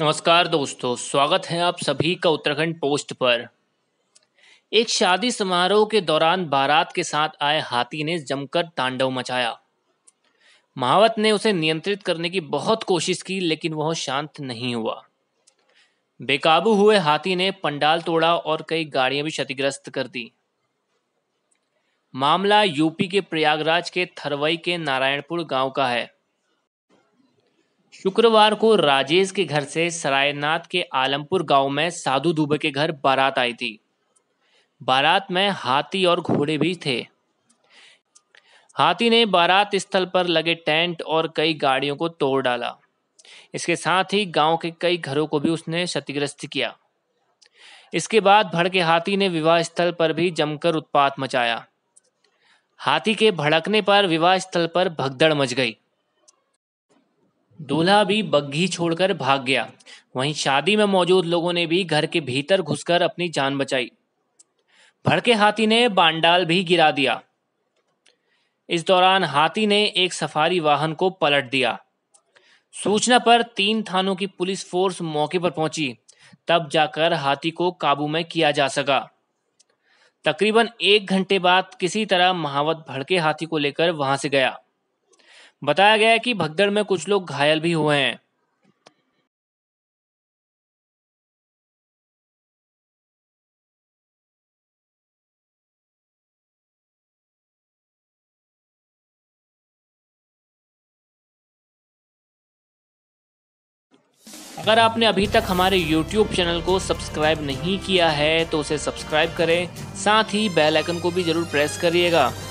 नमस्कार दोस्तों स्वागत है आप सभी का उत्तराखंड पोस्ट पर एक शादी समारोह के दौरान बारात के साथ आए हाथी ने जमकर तांडव मचाया महावत ने उसे नियंत्रित करने की बहुत कोशिश की लेकिन वह शांत नहीं हुआ बेकाबू हुए हाथी ने पंडाल तोड़ा और कई गाड़ियां भी क्षतिग्रस्त कर दी मामला यूपी के प्रयागराज के थरवई के नारायणपुर गांव का है शुक्रवार को राजेश के घर से सरायनाथ के आलमपुर गांव में साधु दुबे के घर बारात आई थी बारात में हाथी और घोड़े भी थे हाथी ने बारात स्थल पर लगे टेंट और कई गाड़ियों को तोड़ डाला इसके साथ ही गांव के कई घरों को भी उसने क्षतिग्रस्त किया इसके बाद भड़के हाथी ने विवाह स्थल पर भी जमकर उत्पात मचाया हाथी के भड़कने पर विवाह स्थल पर भगदड़ मच गई दूल्हा भी बग्घी छोड़कर भाग गया वहीं शादी में मौजूद लोगों ने भी घर के भीतर घुसकर अपनी जान बचाई भड़के हाथी ने बांडाल भी गिरा दिया इस दौरान हाथी ने एक सफारी वाहन को पलट दिया सूचना पर तीन थानों की पुलिस फोर्स मौके पर पहुंची तब जाकर हाथी को काबू में किया जा सका तकरीबन एक घंटे बाद किसी तरह महावत भड़के हाथी को लेकर वहां से गया बताया गया है कि भगदड़ में कुछ लोग घायल भी हुए हैं अगर आपने अभी तक हमारे YouTube चैनल को सब्सक्राइब नहीं किया है तो उसे सब्सक्राइब करें साथ ही बेल आइकन को भी ज़रूर प्रेस करिएगा